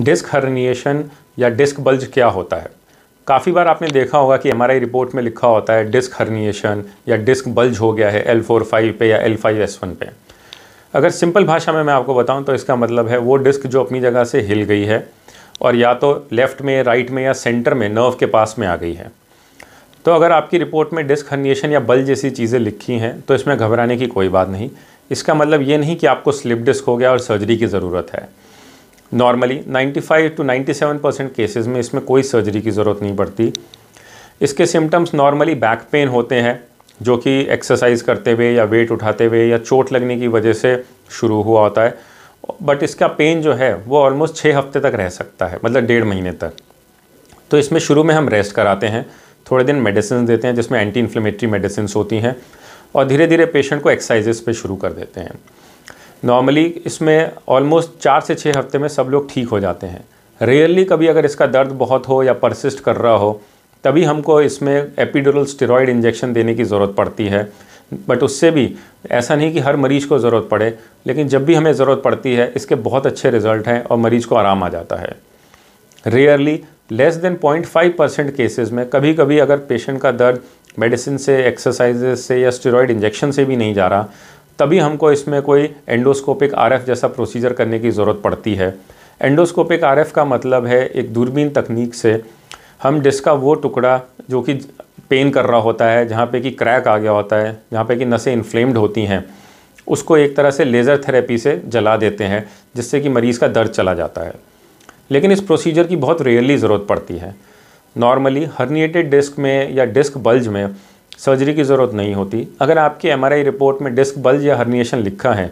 disc herniation या disc bulge क्या होता है काफ़ी बार आपने देखा होगा कि हमारा रिपोर्ट में लिखा होता है डिस्क हर्निएशन या डिस्क बल्ज हो गया है एल फोर फाइव पे या एल फाइव एस वन पे अगर सिंपल भाषा में मैं आपको बताऊं तो इसका मतलब है वो डिस्क जो अपनी जगह से हिल गई है और या तो लेफ़्ट में राइट में या सेंटर में नर्व के पास में आ गई है तो अगर आपकी रिपोर्ट में डिस्क हर्निएशन या बल जैसी चीज़ें लिखी हैं तो इसमें घबराने की कोई बात नहीं इसका मतलब ये नहीं कि आपको स्लिप डिस्क हो गया और सर्जरी की ज़रूरत है नॉर्मली 95 टू 97 परसेंट केसेज में इसमें कोई सर्जरी की ज़रूरत नहीं पड़ती इसके सिम्टम्स नॉर्मली बैक पेन होते हैं जो कि एक्सरसाइज करते हुए या वेट उठाते हुए या चोट लगने की वजह से शुरू हुआ होता है बट इसका पेन जो है वो ऑलमोस्ट छः हफ्ते तक रह सकता है मतलब डेढ़ महीने तक तो इसमें शुरू में हम रेस्ट कराते हैं थोड़े दिन मेडिसिन देते हैं जिसमें एंटी इन्फ्लेमेटरी मेडिसिन होती हैं और धीरे धीरे पेशेंट को एक्सरसाइजेस पे शुरू कर देते हैं नॉर्मली इसमें ऑलमोस्ट चार से छः हफ्ते में सब लोग ठीक हो जाते हैं रेयरली कभी अगर इसका दर्द बहुत हो या परसिस्ट कर रहा हो तभी हमको इसमें एपिडोरल स्टेरॉयड इंजेक्शन देने की ज़रूरत पड़ती है बट उससे भी ऐसा नहीं कि हर मरीज़ को ज़रूरत पड़े लेकिन जब भी हमें ज़रूरत पड़ती है इसके बहुत अच्छे रिजल्ट हैं और मरीज़ को आराम आ जाता है rarely less than point five percent cases में कभी कभी अगर पेशेंट का दर्द मेडिसिन से एक्सरसाइज से या स्टेरॉयड इंजेक्शन से भी नहीं जा रहा तभी हमको इसमें कोई एंडोस्कोपिक आर जैसा प्रोसीजर करने की ज़रूरत पड़ती है एंडोस्कोपिक आर का मतलब है एक दूरबीन तकनीक से हम डिस्क का वो टुकड़ा जो कि पेन कर रहा होता है जहाँ पे कि क्रैक आ गया होता है जहाँ पे कि नसें इन्फ्लेम्ड होती हैं उसको एक तरह से लेज़र थेरेपी से जला देते हैं जिससे कि मरीज़ का दर्द चला जाता है लेकिन इस प्रोसीजर की बहुत रेयरली ज़रूरत पड़ती है नॉर्मली हर्निएटेड डिस्क में या डिस्क बल्ज में सर्जरी की ज़रूरत नहीं होती अगर आपकी एमआरआई रिपोर्ट में डिस्क बल्ज या हर्निएशन लिखा है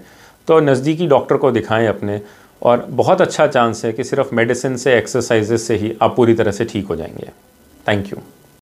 तो नज़दीकी डॉक्टर को दिखाएं अपने और बहुत अच्छा चांस है कि सिर्फ मेडिसिन से एक्सरसाइज से ही आप पूरी तरह से ठीक हो जाएंगे थैंक यू